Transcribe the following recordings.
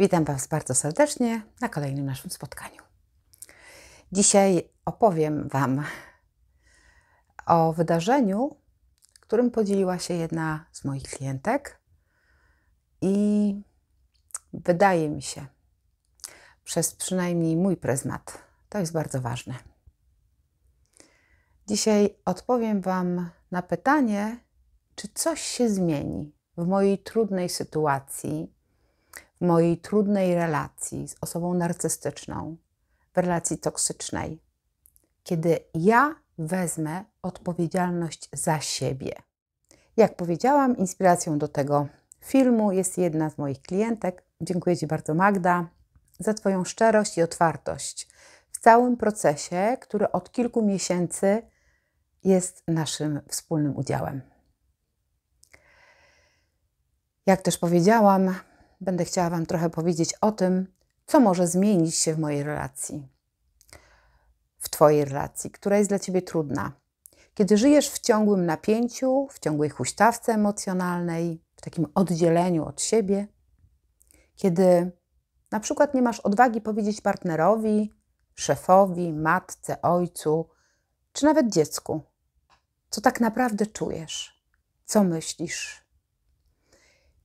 Witam Was bardzo serdecznie na kolejnym naszym spotkaniu. Dzisiaj opowiem Wam o wydarzeniu, którym podzieliła się jedna z moich klientek i wydaje mi się, przez przynajmniej mój pryzmat, to jest bardzo ważne. Dzisiaj odpowiem Wam na pytanie, czy coś się zmieni w mojej trudnej sytuacji, mojej trudnej relacji z osobą narcystyczną, w relacji toksycznej, kiedy ja wezmę odpowiedzialność za siebie. Jak powiedziałam, inspiracją do tego filmu jest jedna z moich klientek. Dziękuję Ci bardzo, Magda, za Twoją szczerość i otwartość w całym procesie, który od kilku miesięcy jest naszym wspólnym udziałem. Jak też powiedziałam, będę chciała Wam trochę powiedzieć o tym, co może zmienić się w mojej relacji, w Twojej relacji, która jest dla Ciebie trudna. Kiedy żyjesz w ciągłym napięciu, w ciągłej huśtawce emocjonalnej, w takim oddzieleniu od siebie, kiedy na przykład nie masz odwagi powiedzieć partnerowi, szefowi, matce, ojcu, czy nawet dziecku, co tak naprawdę czujesz, co myślisz,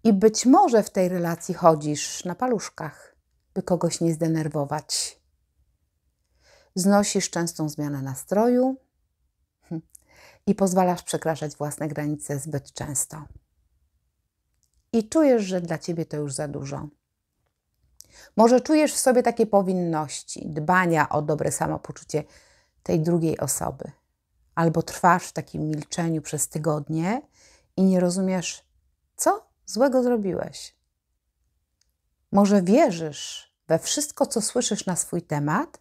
i być może w tej relacji chodzisz na paluszkach, by kogoś nie zdenerwować. Znosisz częstą zmianę nastroju i pozwalasz przekraczać własne granice zbyt często. I czujesz, że dla ciebie to już za dużo. Może czujesz w sobie takie powinności, dbania o dobre samopoczucie tej drugiej osoby, albo trwasz w takim milczeniu przez tygodnie i nie rozumiesz, co złego zrobiłeś. Może wierzysz we wszystko, co słyszysz na swój temat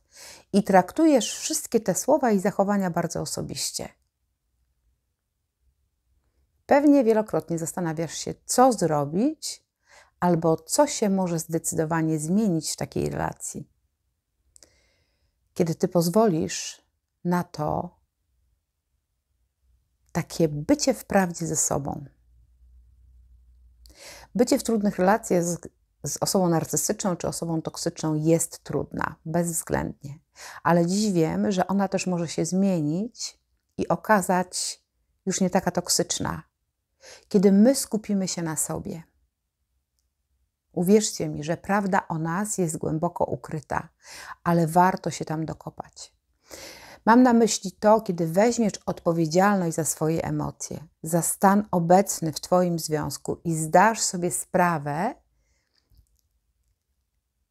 i traktujesz wszystkie te słowa i zachowania bardzo osobiście. Pewnie wielokrotnie zastanawiasz się, co zrobić albo co się może zdecydowanie zmienić w takiej relacji. Kiedy ty pozwolisz na to takie bycie w prawdzie ze sobą, Bycie w trudnych relacjach z, z osobą narcystyczną czy osobą toksyczną jest trudna, bezwzględnie. Ale dziś wiem, że ona też może się zmienić i okazać już nie taka toksyczna, kiedy my skupimy się na sobie. Uwierzcie mi, że prawda o nas jest głęboko ukryta, ale warto się tam dokopać. Mam na myśli to, kiedy weźmiesz odpowiedzialność za swoje emocje, za stan obecny w Twoim związku i zdasz sobie sprawę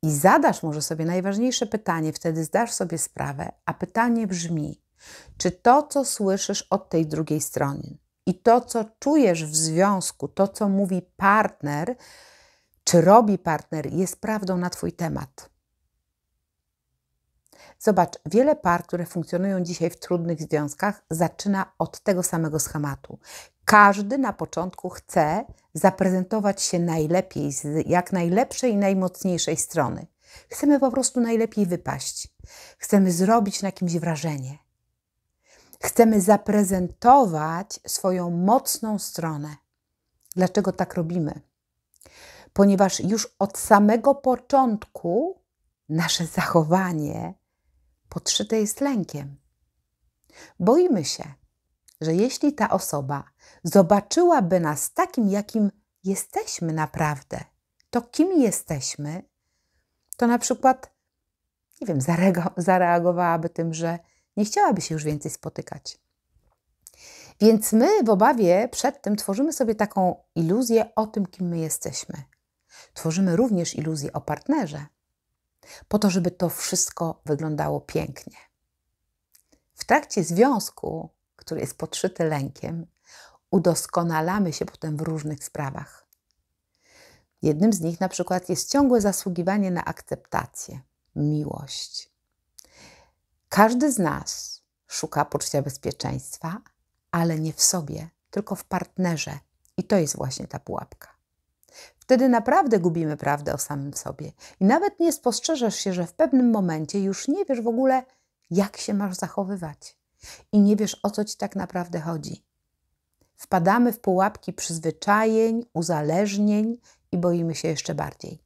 i zadasz może sobie najważniejsze pytanie, wtedy zdasz sobie sprawę, a pytanie brzmi: czy to, co słyszysz od tej drugiej strony i to, co czujesz w związku, to, co mówi partner, czy robi partner, jest prawdą na Twój temat? Zobacz, wiele par, które funkcjonują dzisiaj w trudnych związkach, zaczyna od tego samego schematu. Każdy na początku chce zaprezentować się najlepiej, z jak najlepszej i najmocniejszej strony. Chcemy po prostu najlepiej wypaść. Chcemy zrobić na kimś wrażenie. Chcemy zaprezentować swoją mocną stronę. Dlaczego tak robimy? Ponieważ już od samego początku nasze zachowanie podszyte jest lękiem. Boimy się, że jeśli ta osoba zobaczyłaby nas takim, jakim jesteśmy naprawdę, to kim jesteśmy, to na przykład, nie wiem, zareagowałaby tym, że nie chciałaby się już więcej spotykać. Więc my w obawie przed tym tworzymy sobie taką iluzję o tym, kim my jesteśmy. Tworzymy również iluzję o partnerze po to, żeby to wszystko wyglądało pięknie. W trakcie związku, który jest podszyty lękiem, udoskonalamy się potem w różnych sprawach. Jednym z nich na przykład jest ciągłe zasługiwanie na akceptację, miłość. Każdy z nas szuka poczucia bezpieczeństwa, ale nie w sobie, tylko w partnerze. I to jest właśnie ta pułapka. Wtedy naprawdę gubimy prawdę o samym sobie i nawet nie spostrzeżesz się, że w pewnym momencie już nie wiesz w ogóle, jak się masz zachowywać i nie wiesz, o co ci tak naprawdę chodzi. Wpadamy w pułapki przyzwyczajeń, uzależnień i boimy się jeszcze bardziej.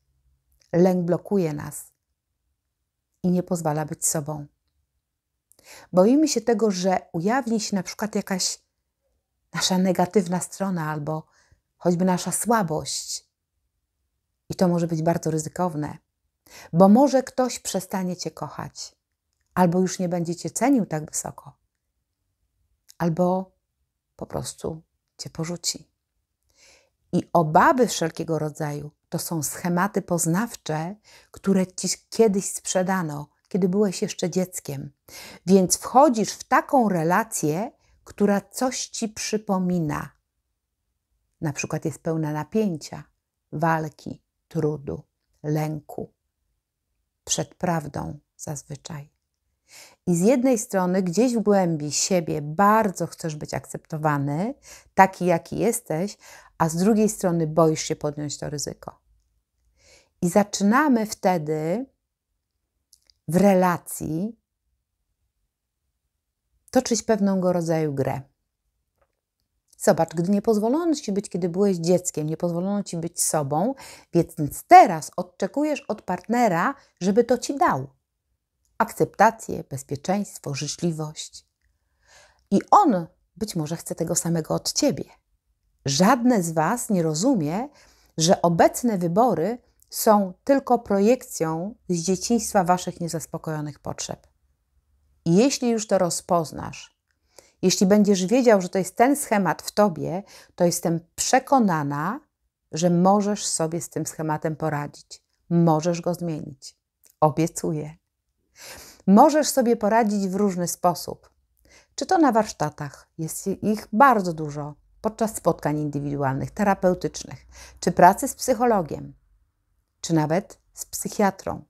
Lęk blokuje nas i nie pozwala być sobą. Boimy się tego, że ujawni się na przykład jakaś nasza negatywna strona albo choćby nasza słabość, i to może być bardzo ryzykowne, bo może ktoś przestanie cię kochać, albo już nie będzie cię cenił tak wysoko, albo po prostu cię porzuci. I obawy wszelkiego rodzaju to są schematy poznawcze, które ci kiedyś sprzedano, kiedy byłeś jeszcze dzieckiem. Więc wchodzisz w taką relację, która coś ci przypomina. Na przykład jest pełna napięcia, walki, trudu, lęku przed prawdą zazwyczaj. I z jednej strony, gdzieś w głębi siebie bardzo chcesz być akceptowany, taki jaki jesteś, a z drugiej strony boisz się podjąć to ryzyko. I zaczynamy wtedy w relacji toczyć pewnego rodzaju grę. Zobacz, gdy nie pozwolono ci być, kiedy byłeś dzieckiem, nie pozwolono ci być sobą, więc teraz odczekujesz od partnera, żeby to ci dał. Akceptację, bezpieczeństwo, życzliwość. I on być może chce tego samego od ciebie. Żadne z was nie rozumie, że obecne wybory są tylko projekcją z dzieciństwa waszych niezaspokojonych potrzeb. I jeśli już to rozpoznasz, jeśli będziesz wiedział, że to jest ten schemat w tobie, to jestem przekonana, że możesz sobie z tym schematem poradzić. Możesz go zmienić. Obiecuję. Możesz sobie poradzić w różny sposób. Czy to na warsztatach? Jest ich bardzo dużo. Podczas spotkań indywidualnych, terapeutycznych, czy pracy z psychologiem, czy nawet z psychiatrą.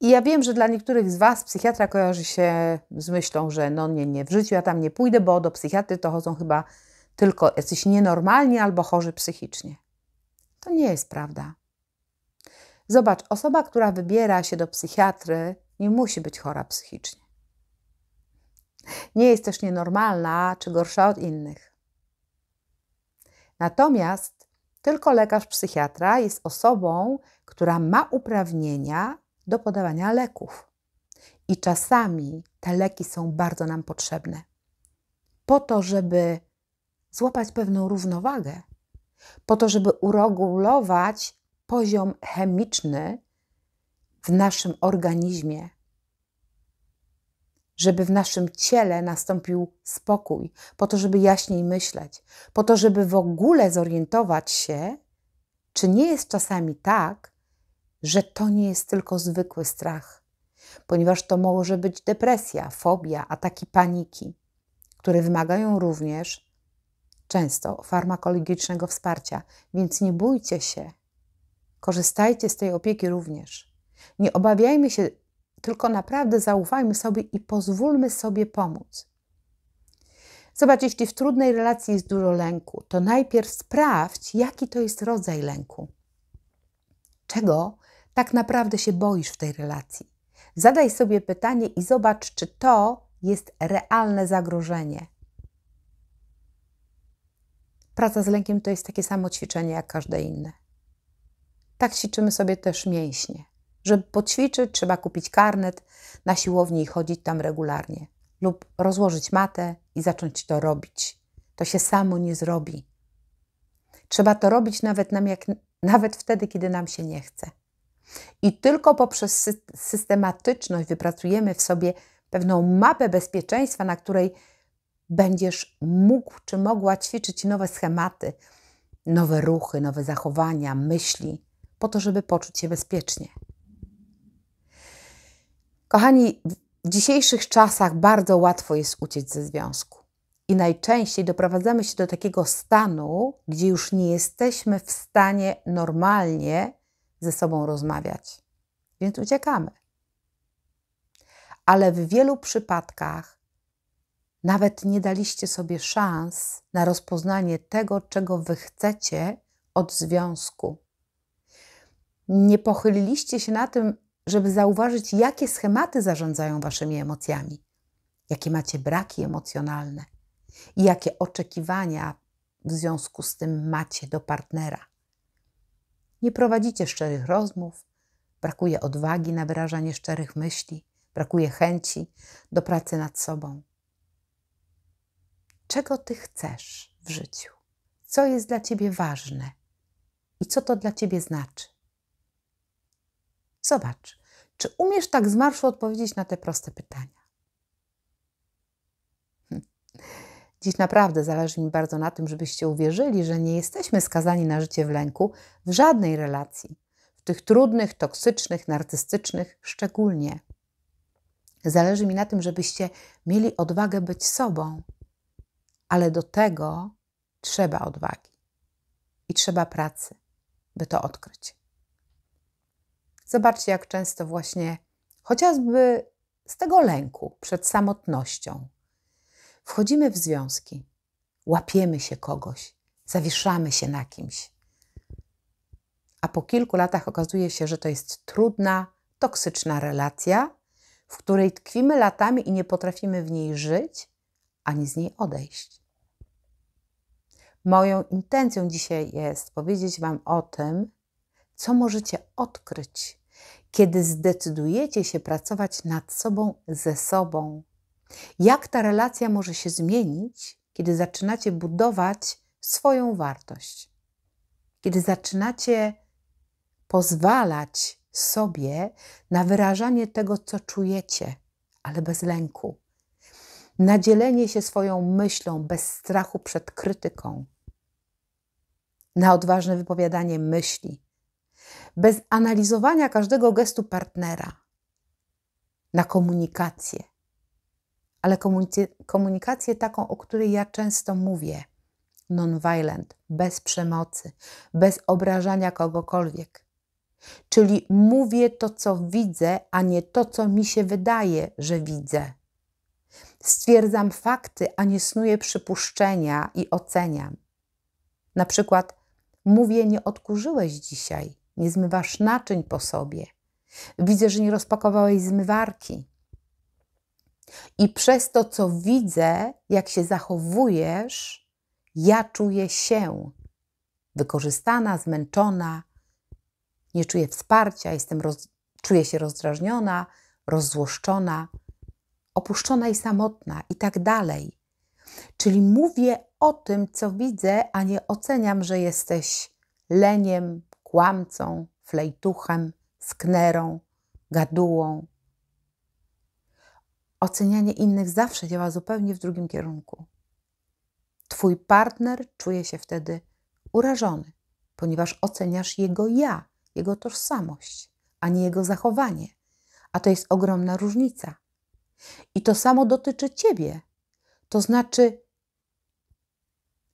I ja wiem, że dla niektórych z Was psychiatra kojarzy się z myślą, że no nie, nie, w życiu ja tam nie pójdę, bo do psychiatry to chodzą chyba tylko jacyś nienormalni albo chorzy psychicznie. To nie jest prawda. Zobacz, osoba, która wybiera się do psychiatry, nie musi być chora psychicznie. Nie jest też nienormalna czy gorsza od innych. Natomiast tylko lekarz psychiatra jest osobą, która ma uprawnienia do podawania leków. I czasami te leki są bardzo nam potrzebne. Po to, żeby złapać pewną równowagę, po to, żeby uregulować poziom chemiczny w naszym organizmie, żeby w naszym ciele nastąpił spokój, po to, żeby jaśniej myśleć, po to, żeby w ogóle zorientować się, czy nie jest czasami tak, że to nie jest tylko zwykły strach, ponieważ to może być depresja, fobia, ataki paniki, które wymagają również często farmakologicznego wsparcia, więc nie bójcie się. Korzystajcie z tej opieki również. Nie obawiajmy się, tylko naprawdę zaufajmy sobie i pozwólmy sobie pomóc. Zobacz, jeśli w trudnej relacji jest dużo lęku, to najpierw sprawdź, jaki to jest rodzaj lęku. Czego tak naprawdę się boisz w tej relacji. Zadaj sobie pytanie i zobacz, czy to jest realne zagrożenie. Praca z lękiem to jest takie samo ćwiczenie jak każde inne. Tak ćwiczymy sobie też mięśnie. Żeby poćwiczyć, trzeba kupić karnet na siłowni i chodzić tam regularnie, lub rozłożyć matę i zacząć to robić. To się samo nie zrobi. Trzeba to robić nawet, nam jak, nawet wtedy, kiedy nam się nie chce. I tylko poprzez systematyczność wypracujemy w sobie pewną mapę bezpieczeństwa, na której będziesz mógł czy mogła ćwiczyć nowe schematy, nowe ruchy, nowe zachowania, myśli, po to, żeby poczuć się bezpiecznie. Kochani, w dzisiejszych czasach bardzo łatwo jest uciec ze związku. I najczęściej doprowadzamy się do takiego stanu, gdzie już nie jesteśmy w stanie normalnie ze sobą rozmawiać, więc uciekamy. Ale w wielu przypadkach nawet nie daliście sobie szans na rozpoznanie tego, czego wy chcecie od związku. Nie pochyliliście się na tym, żeby zauważyć, jakie schematy zarządzają waszymi emocjami, jakie macie braki emocjonalne i jakie oczekiwania w związku z tym macie do partnera. Nie prowadzicie szczerych rozmów, brakuje odwagi na wyrażanie szczerych myśli, brakuje chęci do pracy nad sobą. Czego ty chcesz w życiu? Co jest dla ciebie ważne? I co to dla ciebie znaczy? Zobacz, czy umiesz tak z marszu odpowiedzieć na te proste pytania? Dziś naprawdę zależy mi bardzo na tym, żebyście uwierzyli, że nie jesteśmy skazani na życie w lęku w żadnej relacji, w tych trudnych, toksycznych, narcystycznych szczególnie. Zależy mi na tym, żebyście mieli odwagę być sobą, ale do tego trzeba odwagi i trzeba pracy, by to odkryć. Zobaczcie, jak często właśnie chociażby z tego lęku przed samotnością Wchodzimy w związki, łapiemy się kogoś, zawieszamy się na kimś. A po kilku latach okazuje się, że to jest trudna, toksyczna relacja, w której tkwimy latami i nie potrafimy w niej żyć ani z niej odejść. Moją intencją dzisiaj jest powiedzieć Wam o tym, co możecie odkryć, kiedy zdecydujecie się pracować nad sobą, ze sobą, jak ta relacja może się zmienić, kiedy zaczynacie budować swoją wartość? Kiedy zaczynacie pozwalać sobie na wyrażanie tego, co czujecie, ale bez lęku. Na dzielenie się swoją myślą bez strachu przed krytyką. Na odważne wypowiadanie myśli. Bez analizowania każdego gestu partnera. Na komunikację ale komunikację taką, o której ja często mówię, non-violent, bez przemocy, bez obrażania kogokolwiek. Czyli mówię to, co widzę, a nie to, co mi się wydaje, że widzę. Stwierdzam fakty, a nie snuję przypuszczenia i oceniam. Na przykład mówię: Nie odkurzyłeś dzisiaj, nie zmywasz naczyń po sobie. Widzę, że nie rozpakowałeś zmywarki. I przez to, co widzę, jak się zachowujesz, ja czuję się wykorzystana, zmęczona, nie czuję wsparcia, jestem roz... czuję się rozdrażniona, rozzłoszczona, opuszczona i samotna i tak dalej. Czyli mówię o tym, co widzę, a nie oceniam, że jesteś leniem, kłamcą, flejtuchem, sknerą, gadułą, Ocenianie innych zawsze działa zupełnie w drugim kierunku. Twój partner czuje się wtedy urażony, ponieważ oceniasz jego ja, jego tożsamość, a nie jego zachowanie. A to jest ogromna różnica. I to samo dotyczy ciebie. To znaczy,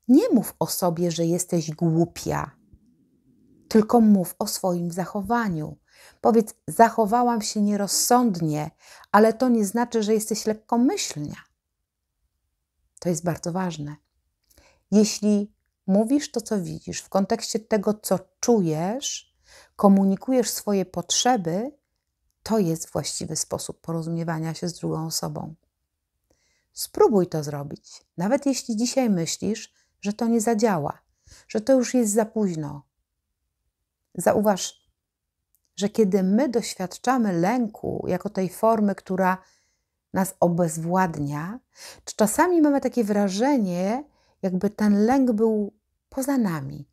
nie mów o sobie, że jesteś głupia, tylko mów o swoim zachowaniu, Powiedz, zachowałam się nierozsądnie, ale to nie znaczy, że jesteś lekkomyślnia. To jest bardzo ważne. Jeśli mówisz to, co widzisz, w kontekście tego, co czujesz, komunikujesz swoje potrzeby, to jest właściwy sposób porozumiewania się z drugą osobą. Spróbuj to zrobić, nawet jeśli dzisiaj myślisz, że to nie zadziała, że to już jest za późno. Zauważ, że kiedy my doświadczamy lęku jako tej formy, która nas obezwładnia, czy czasami mamy takie wrażenie, jakby ten lęk był poza nami,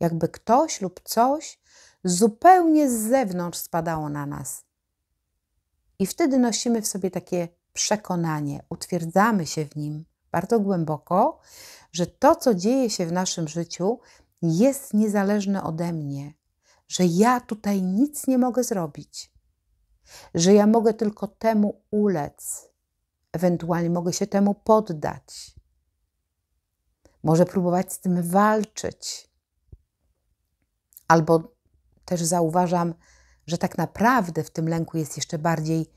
jakby ktoś lub coś zupełnie z zewnątrz spadało na nas. I wtedy nosimy w sobie takie przekonanie, utwierdzamy się w nim bardzo głęboko, że to, co dzieje się w naszym życiu, jest niezależne ode mnie, że ja tutaj nic nie mogę zrobić, że ja mogę tylko temu ulec, ewentualnie mogę się temu poddać, może próbować z tym walczyć. Albo też zauważam, że tak naprawdę w tym lęku jest jeszcze bardziej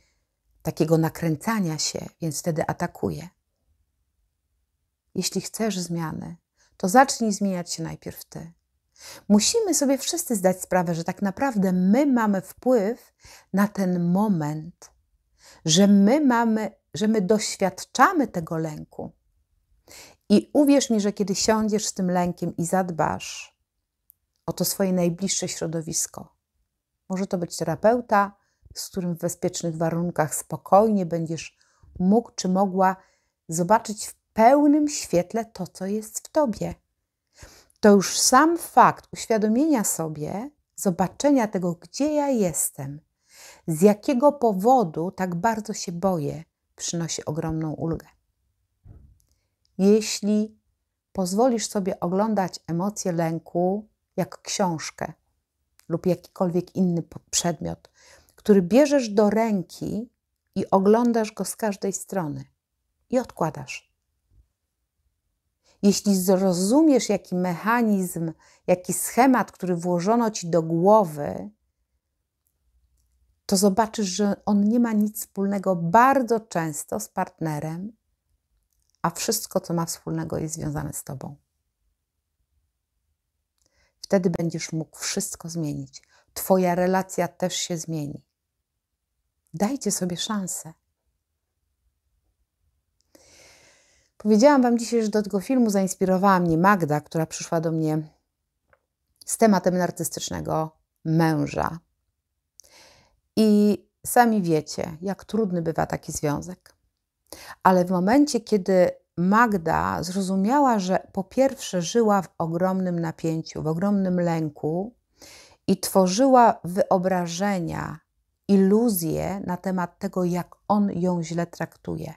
takiego nakręcania się, więc wtedy atakuje. Jeśli chcesz zmiany, to zacznij zmieniać się najpierw ty. Musimy sobie wszyscy zdać sprawę, że tak naprawdę my mamy wpływ na ten moment, że my mamy, że my doświadczamy tego lęku. I uwierz mi, że kiedy siądziesz z tym lękiem i zadbasz o to swoje najbliższe środowisko, może to być terapeuta, z którym w bezpiecznych warunkach spokojnie będziesz mógł czy mogła zobaczyć w pełnym świetle to, co jest w tobie to już sam fakt uświadomienia sobie, zobaczenia tego, gdzie ja jestem, z jakiego powodu tak bardzo się boję, przynosi ogromną ulgę. Jeśli pozwolisz sobie oglądać emocje lęku jak książkę lub jakikolwiek inny przedmiot, który bierzesz do ręki i oglądasz go z każdej strony i odkładasz jeśli zrozumiesz, jaki mechanizm, jaki schemat, który włożono ci do głowy, to zobaczysz, że on nie ma nic wspólnego bardzo często z partnerem, a wszystko, co ma wspólnego, jest związane z tobą. Wtedy będziesz mógł wszystko zmienić. Twoja relacja też się zmieni. Dajcie sobie szansę. Powiedziałam Wam dzisiaj, że do tego filmu zainspirowała mnie Magda, która przyszła do mnie z tematem narcystycznego męża. I sami wiecie, jak trudny bywa taki związek. Ale w momencie, kiedy Magda zrozumiała, że po pierwsze żyła w ogromnym napięciu, w ogromnym lęku i tworzyła wyobrażenia, iluzje na temat tego, jak on ją źle traktuje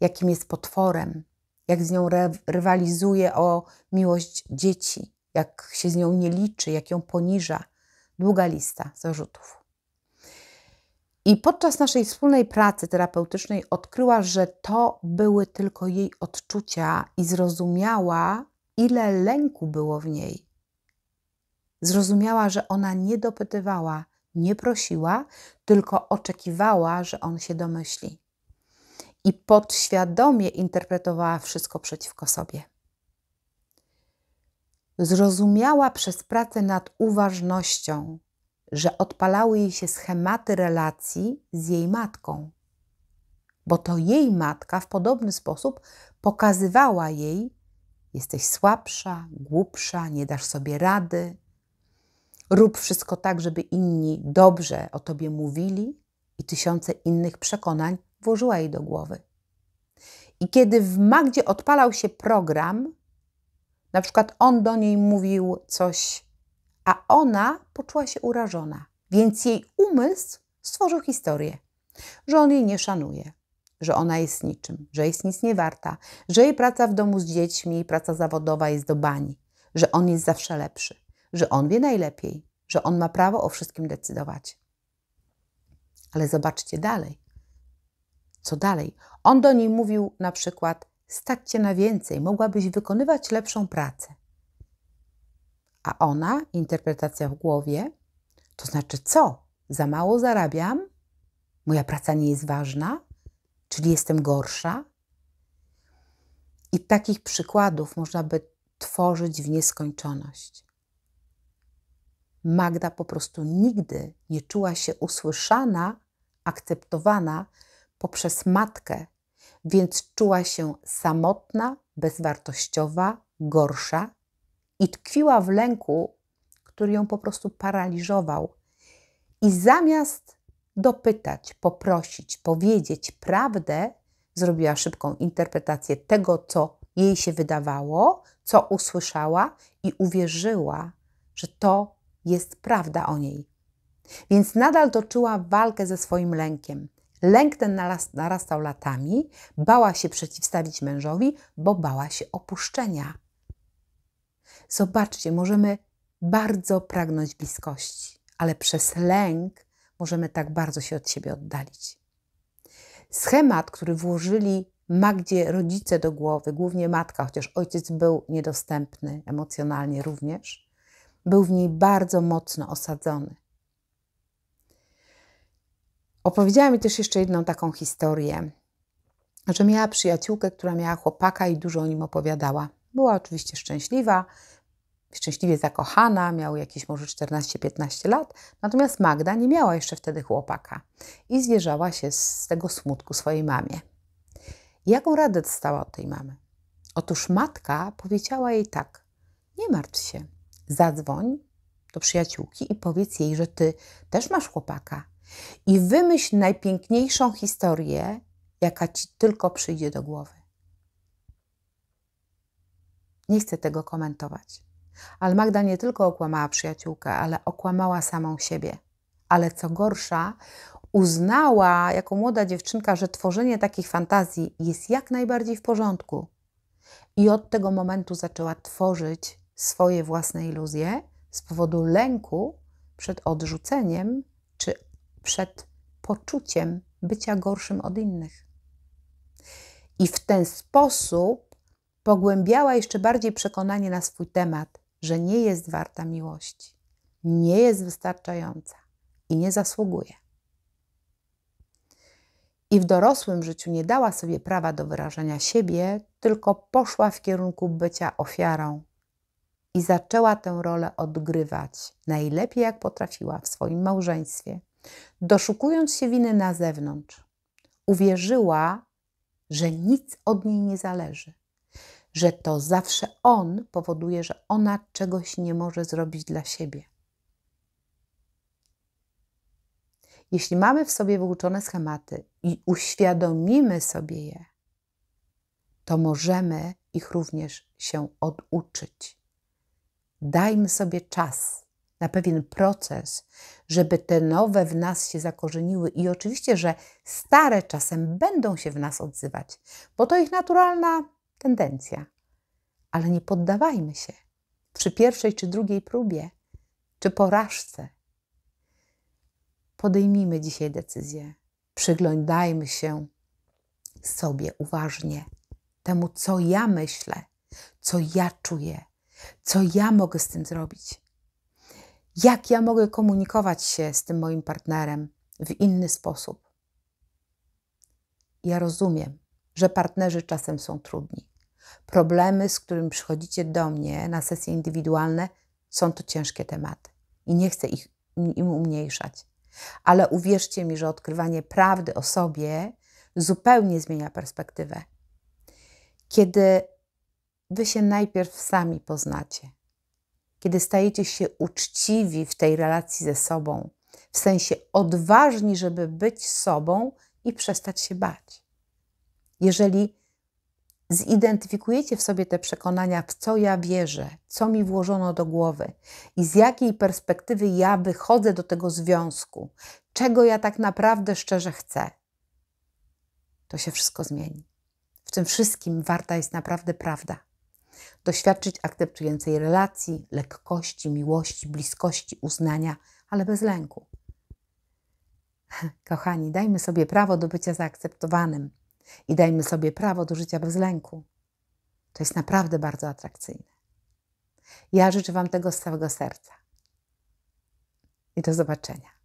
jakim jest potworem, jak z nią rywalizuje o miłość dzieci, jak się z nią nie liczy, jak ją poniża. Długa lista zarzutów. I podczas naszej wspólnej pracy terapeutycznej odkryła, że to były tylko jej odczucia i zrozumiała, ile lęku było w niej. Zrozumiała, że ona nie dopytywała, nie prosiła, tylko oczekiwała, że on się domyśli i podświadomie interpretowała wszystko przeciwko sobie. Zrozumiała przez pracę nad uważnością, że odpalały jej się schematy relacji z jej matką, bo to jej matka w podobny sposób pokazywała jej: jesteś słabsza, głupsza, nie dasz sobie rady, rób wszystko tak, żeby inni dobrze o tobie mówili i tysiące innych przekonań, włożyła jej do głowy. I kiedy w Magdzie odpalał się program, na przykład on do niej mówił coś, a ona poczuła się urażona, więc jej umysł stworzył historię, że on jej nie szanuje, że ona jest niczym, że jest nic nie warta, że jej praca w domu z dziećmi, i praca zawodowa jest do bani, że on jest zawsze lepszy, że on wie najlepiej, że on ma prawo o wszystkim decydować. Ale zobaczcie dalej. Co dalej? On do niej mówił na przykład: Stać cię na więcej, mogłabyś wykonywać lepszą pracę. A ona, interpretacja w głowie, to znaczy co? Za mało zarabiam? Moja praca nie jest ważna? Czyli jestem gorsza? I takich przykładów można by tworzyć w nieskończoność. Magda po prostu nigdy nie czuła się usłyszana, akceptowana poprzez matkę, więc czuła się samotna, bezwartościowa, gorsza i tkwiła w lęku, który ją po prostu paraliżował. I zamiast dopytać, poprosić, powiedzieć prawdę, zrobiła szybką interpretację tego, co jej się wydawało, co usłyszała i uwierzyła, że to jest prawda o niej. Więc nadal toczyła walkę ze swoim lękiem. Lęk ten narastał latami, bała się przeciwstawić mężowi, bo bała się opuszczenia. Zobaczcie, możemy bardzo pragnąć bliskości, ale przez lęk możemy tak bardzo się od siebie oddalić. Schemat, który włożyli Magdzie rodzice do głowy, głównie matka, chociaż ojciec był niedostępny emocjonalnie również, był w niej bardzo mocno osadzony. Opowiedziała mi też jeszcze jedną taką historię, że miała przyjaciółkę, która miała chłopaka i dużo o nim opowiadała. Była oczywiście szczęśliwa, szczęśliwie zakochana, miał jakieś może 14-15 lat, natomiast Magda nie miała jeszcze wtedy chłopaka i zwierzała się z tego smutku swojej mamie. Jaką radę dostała od tej mamy? Otóż matka powiedziała jej tak: Nie martw się, zadzwoń do przyjaciółki i powiedz jej, że ty też masz chłopaka i wymyśl najpiękniejszą historię, jaka ci tylko przyjdzie do głowy. Nie chcę tego komentować. Ale Magda nie tylko okłamała przyjaciółkę, ale okłamała samą siebie. Ale co gorsza, uznała jako młoda dziewczynka, że tworzenie takich fantazji jest jak najbardziej w porządku. I od tego momentu zaczęła tworzyć swoje własne iluzje z powodu lęku przed odrzuceniem czy przed poczuciem bycia gorszym od innych. I w ten sposób pogłębiała jeszcze bardziej przekonanie na swój temat, że nie jest warta miłości, nie jest wystarczająca i nie zasługuje. I w dorosłym życiu nie dała sobie prawa do wyrażania siebie, tylko poszła w kierunku bycia ofiarą i zaczęła tę rolę odgrywać najlepiej jak potrafiła w swoim małżeństwie doszukując się winy na zewnątrz, uwierzyła, że nic od niej nie zależy, że to zawsze on powoduje, że ona czegoś nie może zrobić dla siebie. Jeśli mamy w sobie wyuczone schematy i uświadomimy sobie je, to możemy ich również się oduczyć. Dajmy sobie czas na pewien proces, żeby te nowe w nas się zakorzeniły. I oczywiście, że stare czasem będą się w nas odzywać, bo to ich naturalna tendencja. Ale nie poddawajmy się przy pierwszej czy drugiej próbie, czy porażce. Podejmijmy dzisiaj decyzję. Przyglądajmy się sobie uważnie temu, co ja myślę, co ja czuję, co ja mogę z tym zrobić jak ja mogę komunikować się z tym moim partnerem w inny sposób. Ja rozumiem, że partnerzy czasem są trudni. Problemy, z którymi przychodzicie do mnie na sesje indywidualne, są to ciężkie tematy i nie chcę ich im umniejszać. Ale uwierzcie mi, że odkrywanie prawdy o sobie zupełnie zmienia perspektywę. Kiedy wy się najpierw sami poznacie, kiedy stajecie się uczciwi w tej relacji ze sobą, w sensie odważni, żeby być sobą i przestać się bać. Jeżeli zidentyfikujecie w sobie te przekonania, w co ja wierzę, co mi włożono do głowy i z jakiej perspektywy ja wychodzę do tego związku, czego ja tak naprawdę szczerze chcę, to się wszystko zmieni. W tym wszystkim warta jest naprawdę prawda. Doświadczyć akceptującej relacji, lekkości, miłości, bliskości, uznania, ale bez lęku. Kochani, dajmy sobie prawo do bycia zaakceptowanym i dajmy sobie prawo do życia bez lęku. To jest naprawdę bardzo atrakcyjne. Ja życzę Wam tego z całego serca. I do zobaczenia.